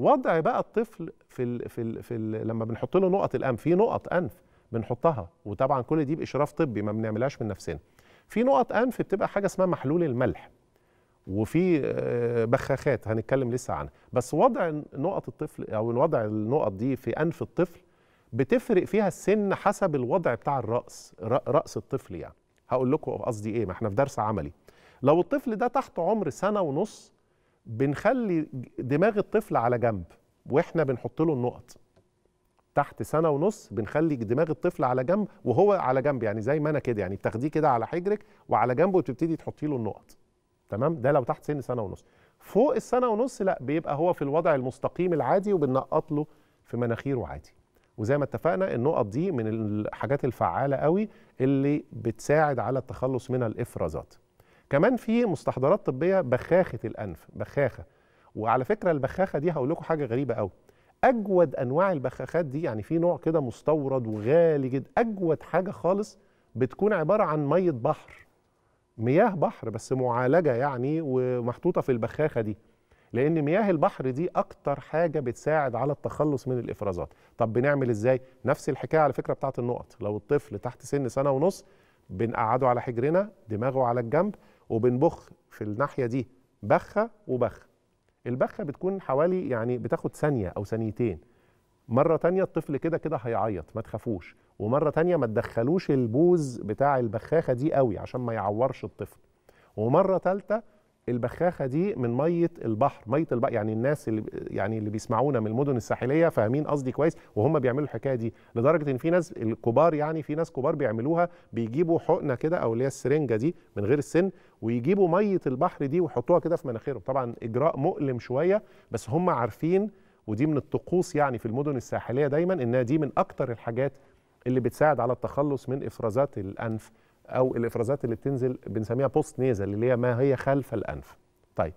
وضع بقى الطفل في الـ في الـ في الـ لما بنحط له نقط الانف في نقط انف بنحطها وطبعا كل دي باشراف طبي ما بنعملهاش من نفسنا في نقط انف بتبقى حاجه اسمها محلول الملح وفي آه، بخاخات هنتكلم لسه عنها بس وضع نقط الطفل او وضع النقط دي في انف الطفل بتفرق فيها السن حسب الوضع بتاع الراس راس الطفل يعني هقول لكم قصدي ايه ما احنا في درس عملي لو الطفل ده تحت عمر سنه ونص بنخلي دماغ الطفل على جنب واحنا بنحط له النقط تحت سنه ونص بنخلي دماغ الطفل على جنب وهو على جنب يعني زي ما انا كده يعني بتاخديه كده على حجرك وعلى جنبه وتبتدي تحطي له النقط تمام ده لو تحت سن سنه ونص فوق السنه ونص لا بيبقى هو في الوضع المستقيم العادي وبننقط له في مناخيره عادي وزي ما اتفقنا النقط دي من الحاجات الفعاله قوي اللي بتساعد على التخلص من الافرازات كمان في مستحضرات طبيه بخاخه الانف بخاخه وعلى فكره البخاخه دي هقول لكم حاجه غريبه قوي اجود انواع البخاخات دي يعني في نوع كده مستورد وغالي جدا اجود حاجه خالص بتكون عباره عن ميه بحر مياه بحر بس معالجه يعني ومحطوطه في البخاخه دي لان مياه البحر دي اكتر حاجه بتساعد على التخلص من الافرازات طب بنعمل ازاي نفس الحكايه على فكره بتاعه النقط لو الطفل تحت سن سنه ونص بنقعده على حجرنا دماغه على الجنب وبنبخ في الناحيه دي بخه وبخه البخه بتكون حوالي يعني بتاخد ثانيه او ثانيتين مره تانية الطفل كده كده هيعيط ما تخافوش ومره تانية ما تدخلوش البوز بتاع البخاخه دي قوي عشان ما يعورش الطفل ومره ثالثه البخاخه دي من ميه البحر ميه البحر يعني الناس اللي يعني اللي بيسمعونا من المدن الساحليه فاهمين قصدي كويس وهم بيعملوا الحكايه دي لدرجه ان في ناس الكبار يعني في ناس كبار بيعملوها بيجيبوا حقنه كده او اللي هي السرنجه دي من غير السن ويجيبوا ميه البحر دي ويحطوها كده في مناخيرهم طبعا اجراء مؤلم شويه بس هم عارفين ودي من الطقوس يعني في المدن الساحليه دايما انها دي من اكتر الحاجات اللي بتساعد على التخلص من افرازات الانف او الافرازات اللي بتنزل بنسميها بوست نيزل اللي هي ما هي خلف الانف طيب